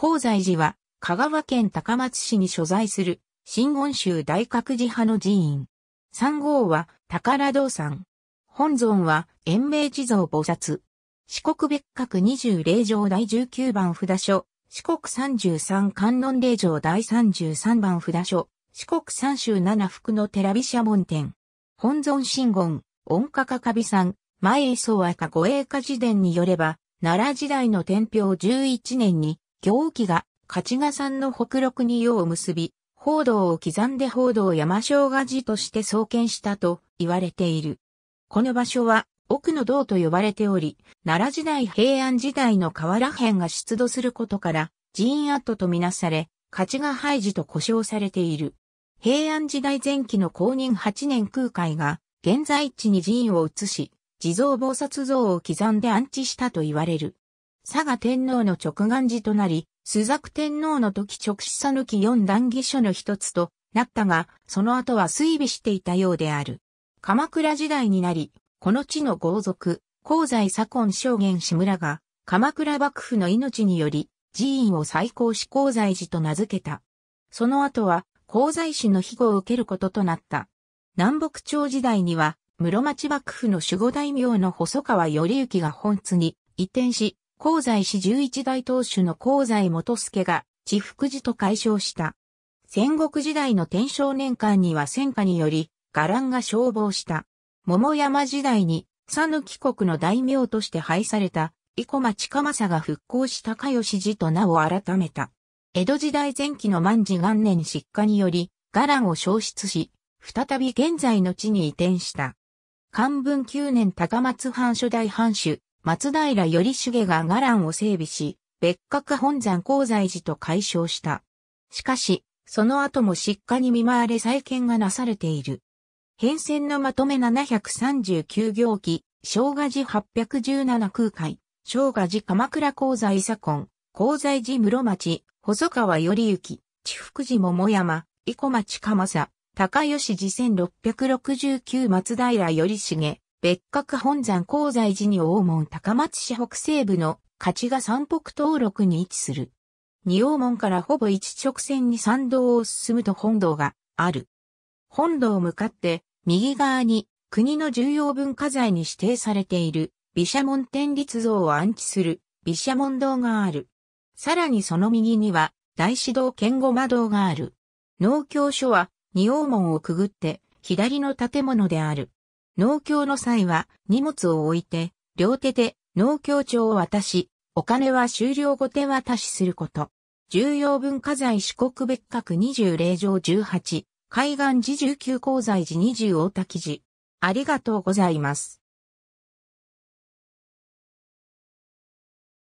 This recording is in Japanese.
香在寺は、香川県高松市に所在する、新言宗大覚寺派の寺院。三号は、宝道山。本尊は、延命地蔵菩薩。四国別格二十霊場第十九番札所。四国三十三観音霊場第三十三番札所。四国三州七福の寺ビシ門店。本尊新言、恩家。かかびさん、前磯和歌護衛家寺伝によれば、奈良時代の天平十一年に、行基が、勝賀山の北麓に世を結び、報道を刻んで報道山正賀寺として創建したと言われている。この場所は奥の道と呼ばれており、奈良時代平安時代の河原辺が出土することから寺院跡とみなされ、勝賀廃寺と呼称されている。平安時代前期の公認8年空海が現在地に寺院を移し、地蔵菩薩像を刻んで安置したと言われる。佐賀天皇の直願寺となり、朱雀天皇の時直視さぬき四段義書の一つとなったが、その後は推微していたようである。鎌倉時代になり、この地の豪族、香西左近証言志村が、鎌倉幕府の命により、寺院を再興し香西寺と名付けた。その後は、香西氏の庇護を受けることとなった。南北朝時代には、室町幕府の守護大名の細川頼之が本津に移転し、香西市十一代当主の香西元助が、地福寺と解消した。戦国時代の天正年間には戦火により、伽藍が消亡した。桃山時代に、佐野貴国の大名として廃された、生駒近政が復興したかよし寺と名を改めた。江戸時代前期の万事元年失火により、伽藍を消失し、再び現在の地に移転した。漢文九年高松藩初代藩主、松平頼重が伽藍を整備し、別格本山鉱材寺と解消した。しかし、その後も失火に見舞われ再建がなされている。変遷のまとめ739行記、生姜寺817空海、生姜寺鎌倉鉱材左近、鉱材寺室町、細川頼行、地福寺桃山、生駒町鎌佐、高吉寺1669松平頼重、別格本山高在寺に大門高松市北西部の勝賀山北登録に位置する。二大門からほぼ一直線に参道を進むと本堂がある。本堂を向かって右側に国の重要文化財に指定されている毘沙門天立像を安置する毘沙門堂がある。さらにその右には大師堂剣護魔堂がある。農協所は二大門をくぐって左の建物である。農協の際は荷物を置いて、両手で農協帳を渡し、お金は終了後手渡しすること。重要文化財四国別格20例状18、海岸寺19鉱材時20大滝事ありがとうございます。